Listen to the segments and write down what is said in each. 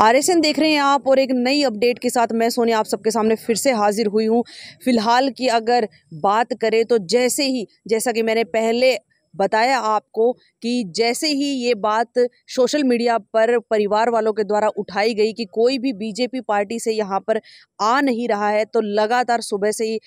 R S N देख रहे हैं आप और एक नई अपडेट के साथ मैं सोने आप सबके सामने फिर से हाजिर हुई हूँ फ़िलहाल की अगर बात करें तो जैसे ही जैसा कि मैंने पहले बताया आपको कि जैसे ही ये बात सोशल मीडिया पर परिवार वालों के द्वारा उठाई गई कि कोई भी बीजेपी पार्टी से यहाँ पर आ नहीं रहा है तो लगातार सुबह से ही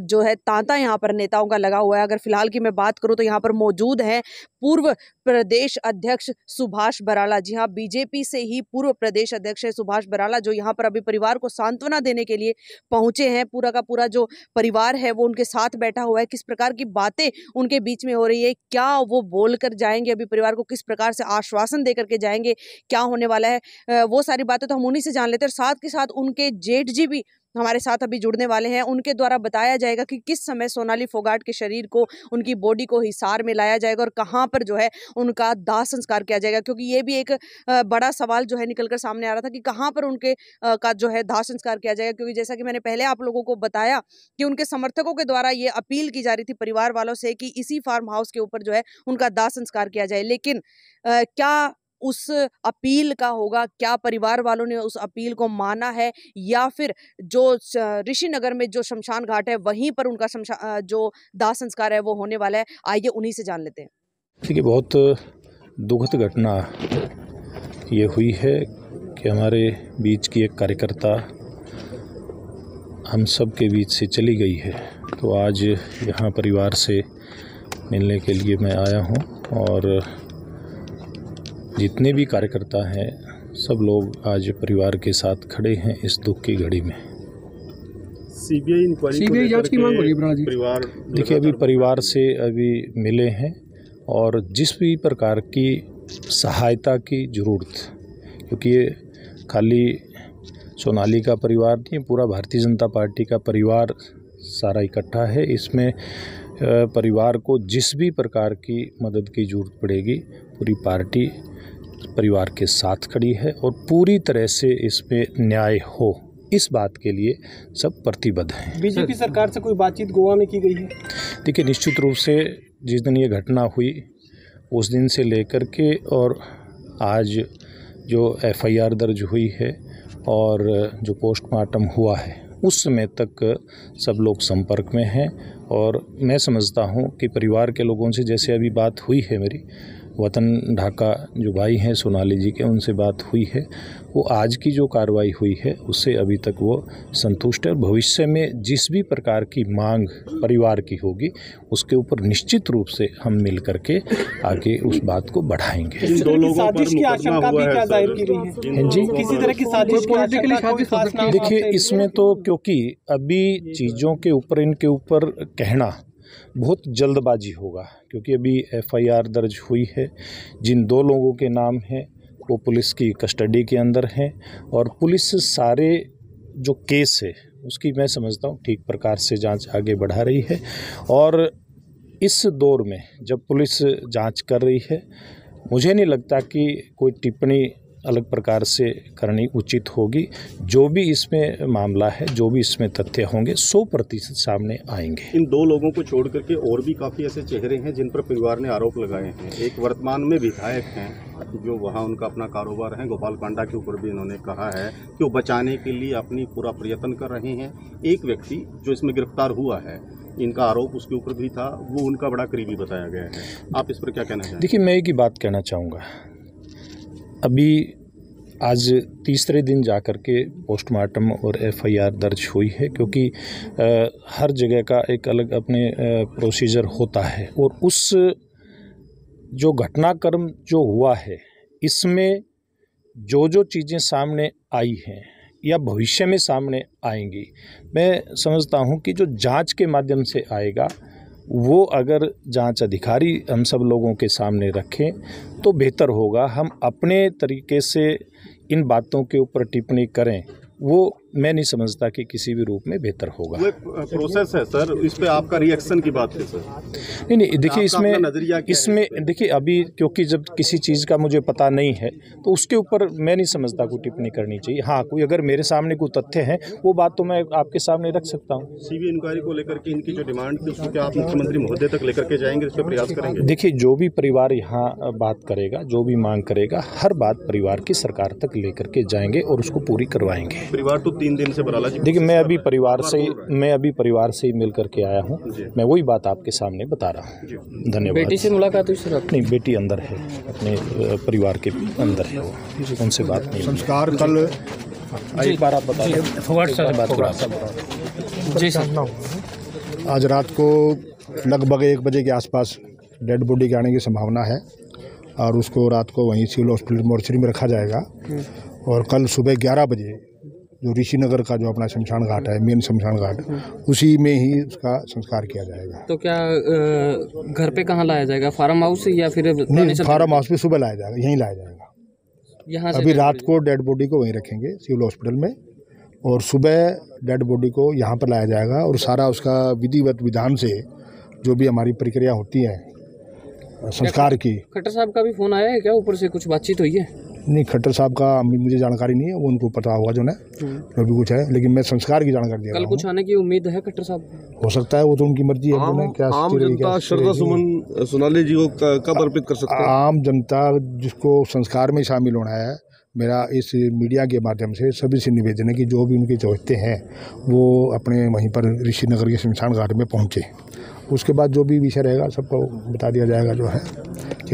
जो है तांता यहाँ पर नेताओं का लगा हुआ है अगर फिलहाल की मैं बात करूँ तो यहाँ पर मौजूद हैं पूर्व प्रदेश अध्यक्ष सुभाष बराला जी हाँ बीजेपी से ही पूर्व प्रदेश अध्यक्ष है सुभाष बराला जो यहाँ पर अभी परिवार को सांत्वना देने के लिए पहुंचे हैं पूरा का पूरा जो परिवार है वो उनके साथ बैठा हुआ है किस प्रकार की बातें उनके बीच में हो रही है क्या वो बोल कर जाएंगे अभी परिवार को किस प्रकार से आश्वासन दे करके जाएंगे क्या होने वाला है वो सारी बातें तो हम उन्हीं से जान लेते हैं और साथ के साथ उनके जेठ जी भी हमारे साथ अभी जुड़ने वाले हैं उनके द्वारा बताया जाएगा कि किस समय सोनाली फोगाट के शरीर को उनकी बॉडी को हिसार में लाया जाएगा और कहाँ पर जो है उनका दाह संस्कार किया जाएगा क्योंकि ये भी एक बड़ा सवाल जो है निकल कर सामने आ रहा था कि कहाँ पर उनके का जो है दाह संस्कार किया जाएगा क्योंकि जैसा कि मैंने पहले आप लोगों को बताया कि उनके समर्थकों के द्वारा ये अपील की जा रही थी परिवार वालों से कि इसी फार्म हाउस के ऊपर जो है उनका दाह संस्कार किया जाए लेकिन क्या उस अपील का होगा क्या परिवार वालों ने उस अपील को माना है या फिर जो ऋषि नगर में जो शमशान घाट है वहीं पर उनका शमशान जो दाह संस्कार है वो होने वाला है आइए उन्हीं से जान लेते हैं देखिए बहुत दुखद घटना ये हुई है कि हमारे बीच की एक कार्यकर्ता हम सब के बीच से चली गई है तो आज यहाँ परिवार से मिलने के लिए मैं आया हूँ और जितने भी कार्यकर्ता हैं सब लोग आज परिवार के साथ खड़े हैं इस दुख की घड़ी में सीबीआई जांच की मांग परिवार देखिए अभी परिवार से अभी मिले हैं और जिस भी प्रकार की सहायता की ज़रूरत क्योंकि ये खाली सोनाली का परिवार नहीं पूरा भारतीय जनता पार्टी का परिवार सारा इकट्ठा है इसमें परिवार को जिस भी प्रकार की मदद की ज़रूरत पड़ेगी पूरी पार्टी परिवार के साथ खड़ी है और पूरी तरह से इसमें न्याय हो इस बात के लिए सब प्रतिबद्ध हैं बीजेपी सरकार से कोई बातचीत गोवा में की गई है देखिए निश्चित रूप से जिस दिन ये घटना हुई उस दिन से लेकर के और आज जो एफआईआर दर्ज हुई है और जो पोस्टमार्टम हुआ है उस समय तक सब लोग संपर्क में हैं और मैं समझता हूँ कि परिवार के लोगों से जैसे अभी बात हुई है मेरी वतन ढाका जो भाई हैं सोनाली जी के उनसे बात हुई है वो आज की जो कार्रवाई हुई है उससे अभी तक वो संतुष्ट है और भविष्य में जिस भी प्रकार की मांग परिवार की होगी उसके ऊपर निश्चित रूप से हम मिल करके आगे उस बात को बढ़ाएंगे दो लोगों किसी तरह की हाँ देखिए इसमें तो क्योंकि अभी चीज़ों के ऊपर इनके ऊपर कहना बहुत जल्दबाजी होगा क्योंकि अभी एफआईआर दर्ज हुई है जिन दो लोगों के नाम हैं वो पुलिस की कस्टडी के अंदर हैं और पुलिस सारे जो केस है उसकी मैं समझता हूँ ठीक प्रकार से जांच आगे बढ़ा रही है और इस दौर में जब पुलिस जांच कर रही है मुझे नहीं लगता कि कोई टिप्पणी अलग प्रकार से करनी उचित होगी जो भी इसमें मामला है जो भी इसमें तथ्य होंगे सौ प्रतिशत सामने आएंगे इन दो लोगों को छोड़ करके और भी काफ़ी ऐसे चेहरे हैं जिन पर परिवार ने आरोप लगाए हैं एक वर्तमान में विधायक हैं जो वहाँ उनका अपना कारोबार है गोपाल पांडा के ऊपर भी इन्होंने कहा है कि वो बचाने के लिए अपनी पूरा प्रयत्न कर रहे हैं एक व्यक्ति जो इसमें गिरफ्तार हुआ है इनका आरोप उसके ऊपर भी था वो उनका बड़ा करीबी बताया गया है आप इस पर क्या कहना चाहेंगे देखिए मैं एक ही बात कहना चाहूँगा अभी आज तीसरे दिन जा कर के पोस्टमार्टम और एफआईआर दर्ज हुई है क्योंकि आ, हर जगह का एक अलग अपने प्रोसीजर होता है और उस जो घटनाक्रम जो हुआ है इसमें जो जो चीज़ें सामने आई हैं या भविष्य में सामने आएंगी मैं समझता हूं कि जो जांच के माध्यम से आएगा वो अगर जांच अधिकारी हम सब लोगों के सामने रखें तो बेहतर होगा हम अपने तरीके से इन बातों के ऊपर टिप्पणी करें वो मैं नहीं समझता कि किसी भी रूप में बेहतर होगा प्रोसेस है सर इस पर आपका रिएक्शन की बात है सर नहीं नहीं देखिए इसमें नजरिया इसमें देखिए अभी क्योंकि जब किसी चीज़ का मुझे पता नहीं है तो उसके ऊपर मैं नहीं समझता कोई टिप्पणी करनी चाहिए हाँ कोई अगर मेरे सामने कोई तथ्य है वो बात तो मैं आपके सामने रख सकता हूँ सीबी इंक्वायरी को लेकर के इनकी जो डिमांड थी उसको आप मुख्यमंत्री महोदय तक लेकर के जाएंगे उस पर प्रयास करेंगे देखिए जो भी परिवार यहाँ बात करेगा जो भी मांग करेगा हर बात परिवार की सरकार तक लेकर के जाएंगे और उसको पूरी करवाएंगे परिवार तो तीन दिन से बराला जी देखिए मैं अभी परिवार से मैं अभी परिवार से ही मिल करके आया हूँ मैं वही बात आपके सामने बता रहा हूँ धन्यवाद बेटी से मुलाकात हुई सर नहीं बेटी अंदर है अपने परिवार के अंदर है वो उनसे बात नहीं संस्कार कल एक बार आप बताइए जी अच्छा, आज रात को लगभग एक बजे के आसपास डेड बॉडी के आने की संभावना है और उसको रात को वहीं सिविल हॉस्पिटल मोर्चरी में रखा जाएगा और कल सुबह ग्यारह बजे जो ऋषि नगर का जो अपना शमशान घाट है मेन शमशान घाट उसी में ही उसका संस्कार किया जाएगा तो क्या घर पे कहाँ लाया जाएगा फार्म हाउस या फिर फार्म हाउस पे सुबह लाया जाएगा यहीं लाया जाएगा यहाँ अभी रात को डेड बॉडी को वहीं रखेंगे सिविल हॉस्पिटल में और सुबह डेड बॉडी को यहाँ पर लाया जाएगा और सारा उसका विधिवत विधान से जो भी हमारी प्रक्रिया होती है संस्कार की खट्टर साहब का भी फोन आया है क्या ऊपर से कुछ बातचीत हुई है नहीं खट्टर साहब का मुझे जानकारी नहीं है वो उनको पता होगा जो है जो हम्म। भी कुछ है लेकिन मैं संस्कार की जानकारी दे कल कुछ आने की उम्मीद है खट्टर साहब हो सकता है वो तो उनकी मर्जी है आम, क्या आम जनता श्रद्धा सुमन सोनाली जी को कब अर्पित कर सकते आम जनता जिसको संस्कार में शामिल होना है मेरा इस मीडिया के माध्यम से सभी से निवेदन है कि जो भी उनके चौहते हैं वो अपने वहीं पर ऋषि नगर के शमशान घाट में पहुँचे उसके बाद जो भी विषय रहेगा सबको बता दिया जाएगा जो है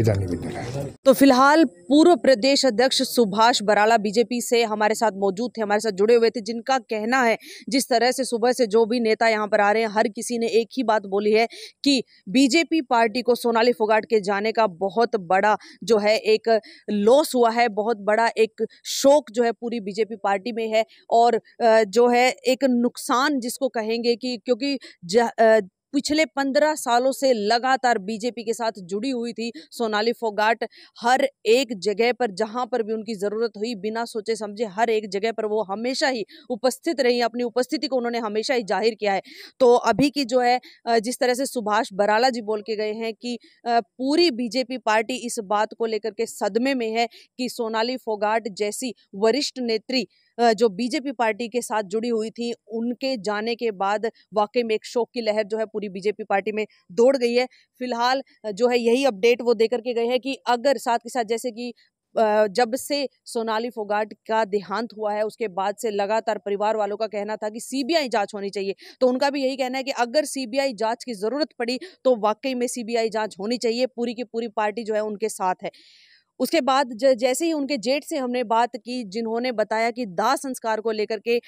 के जाने मिलने लगा तो फिलहाल पूर्व प्रदेश अध्यक्ष सुभाष बराला बीजेपी से हमारे साथ मौजूद थे हमारे साथ जुड़े हुए थे जिनका कहना है जिस तरह से सुबह से जो भी नेता यहाँ पर आ रहे हैं हर किसी ने एक ही बात बोली है कि बीजेपी पार्टी को सोनाली फोगाट के जाने का बहुत बड़ा जो है एक लॉस हुआ है बहुत बड़ा एक शोक जो है पूरी बीजेपी पार्टी में है और जो है एक नुकसान जिसको कहेंगे कि क्योंकि पिछले पंद्रह सालों से लगातार बीजेपी के साथ जुड़ी हुई थी सोनाली फोगाट हर एक जगह पर जहां पर भी उनकी ज़रूरत हुई बिना सोचे समझे हर एक जगह पर वो हमेशा ही उपस्थित रही अपनी उपस्थिति को उन्होंने हमेशा ही जाहिर किया है तो अभी की जो है जिस तरह से सुभाष बराला जी बोल के गए हैं कि पूरी बीजेपी पार्टी इस बात को लेकर के सदमे में है कि सोनाली फोगाट जैसी वरिष्ठ नेत्री जो बीजेपी पार्टी के साथ जुड़ी हुई थी उनके जाने के बाद वाकई में एक शोक की लहर जो है पूरी बीजेपी पार्टी में दौड़ गई है फिलहाल जो है यही अपडेट वो देकर के गए हैं कि अगर साथ के साथ जैसे कि जब से सोनाली फोगाट का देहांत हुआ है उसके बाद से लगातार परिवार वालों का कहना था कि सीबीआई जांच होनी चाहिए तो उनका भी यही कहना है कि अगर सीबीआई जांच की ज़रूरत पड़ी तो वाकई में सीबीआई जांच होनी चाहिए पूरी की पूरी पार्टी जो है उनके साथ है उसके बाद जैसे ही उनके जेठ से हमने बात की जिन्होंने बताया कि दाह संस्कार को लेकर के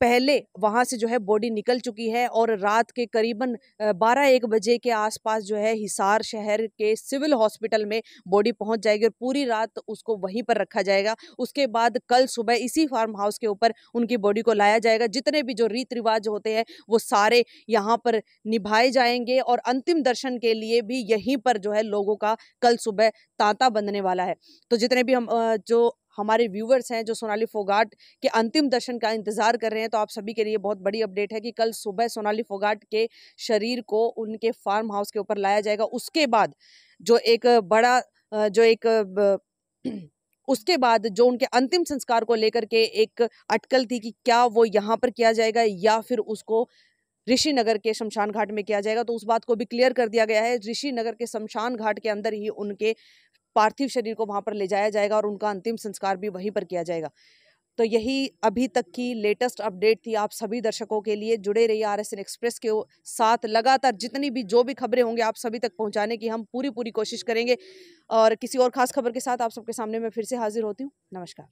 पहले वहाँ से जो है बॉडी निकल चुकी है और रात के करीबन बारह एक बजे के आसपास जो है हिसार शहर के सिविल हॉस्पिटल में बॉडी पहुँच जाएगी और पूरी रात उसको वहीं पर रखा जाएगा उसके बाद कल सुबह इसी फार्म हाउस के ऊपर उनकी बॉडी को लाया जाएगा जितने भी जो रीत रिवाज होते हैं वो सारे यहाँ पर निभाए जाएंगे और अंतिम दर्शन के लिए भी यहीं पर जो है लोगों का कल सुबह तांता बंधने वाला है तो जितने भी हम जो हमारे व्यूवर्स हैं जो सोनाली फोगाट के अंतिम दर्शन का इंतज़ार कर रहे हैं तो आप सभी के लिए बहुत बड़ी अपडेट है कि कल सुबह सोनाली फोगाट के शरीर को उनके फार्म हाउस के ऊपर लाया जाएगा उसके बाद जो एक बड़ा जो एक उसके बाद जो उनके अंतिम संस्कार को लेकर के एक अटकल थी कि क्या वो यहाँ पर किया जाएगा या फिर उसको ऋषि नगर के शमशान घाट में किया जाएगा तो उस बात को भी क्लियर कर दिया गया है ऋषि नगर के शमशान घाट के अंदर ही उनके पार्थिव शरीर को वहाँ पर ले जाया जाएगा और उनका अंतिम संस्कार भी वहीं पर किया जाएगा तो यही अभी तक की लेटेस्ट अपडेट थी आप सभी दर्शकों के लिए जुड़े रहिए आर एस एन एक्सप्रेस के साथ लगातार जितनी भी जो भी खबरें होंगी आप सभी तक पहुंचाने की हम पूरी पूरी कोशिश करेंगे और किसी और खास खबर के साथ आप सबके सामने मैं फिर से हाजिर होती हूँ नमस्कार